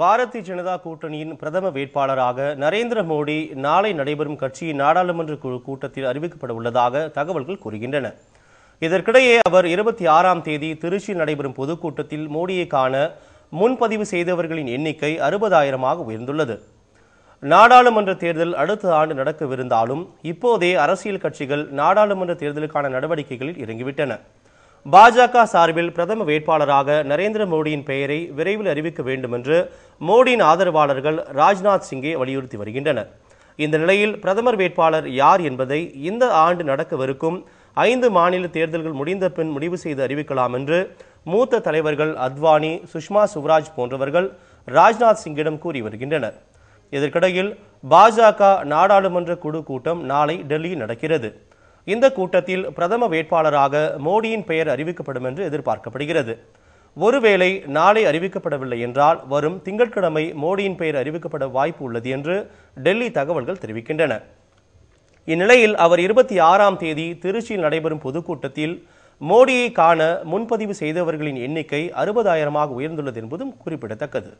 பாரதிய ஜனதா கூட்டணியின் பிரதம வேட்பாளராக நரேந்திர மோடி நாளை நடைபெறும் கட்சியின் நாடாளுமன்ற குழு கூட்டத்தில் அறிவிக்கப்பட உள்ளதாக தகவல்கள் கூறுகின்றன இதற்கிடையே அவர் இருபத்தி ஆறாம் தேதி திருச்சி நடைபெறும் பொதுக்கூட்டத்தில் மோடியை காண முன்பதிவு செய்தவர்களின் எண்ணிக்கை அறுபதாயிரமாக உயர்ந்துள்ளது நாடாளுமன்ற தேர்தல் அடுத்த ஆண்டு நடக்கவிருந்தாலும் இப்போதே அரசியல் கட்சிகள் நாடாளுமன்ற தேர்தலுக்கான நடவடிக்கைகளில் இறங்கிவிட்டன பாஜக சார்பில் பிரதம வேட்பாளராக நரேந்திர மோடியின் பெயரை விரைவில் அறிவிக்க வேண்டும் என்று மோடியின் ஆதரவாளர்கள் ராஜ்நாத் சிங்கை வலியுறுத்தி வருகின்றனர் இந்த நிலையில் பிரதமர் வேட்பாளர் யார் என்பதை இந்த ஆண்டு நடக்கவிருக்கும் ஐந்து மாநில தேர்தல்கள் முடிந்த பின் முடிவு செய்து அறிவிக்கலாம் என்று மூத்த தலைவர்கள் அத்வானி சுஷ்மா சுவராஜ் போன்றவர்கள் ராஜ்நாத் சிங்கிடம் கூறி வருகின்றனர் இதற்கிடையில் பாஜக நாடாளுமன்ற குழு கூட்டம் நாளை டெல்லியில் நடக்கிறது இந்த கூட்டத்தில் பிரதம வேட்பாளராக மோடியின் பெயர் அறிவிக்கப்படும் என்று எதிர்பார்க்கப்படுகிறது ஒருவேளை நாளை அறிவிக்கப்படவில்லை என்றால் வரும் திங்கட்கிழமை மோடியின் பெயர் அறிவிக்கப்பட வாய்ப்பு உள்ளது என்று டெல்லி தகவல்கள் தெரிவிக்கின்றன இந்நிலையில் அவர் இருபத்தி ஆறாம் தேதி திருச்சியில் நடைபெறும் பொதுக்கூட்டத்தில் மோடியை காண முன்பதிவு செய்தவர்களின் எண்ணிக்கை அறுபதாயிரமாக உயர்ந்துள்ளது என்பதும் குறிப்பிடத்தக்கது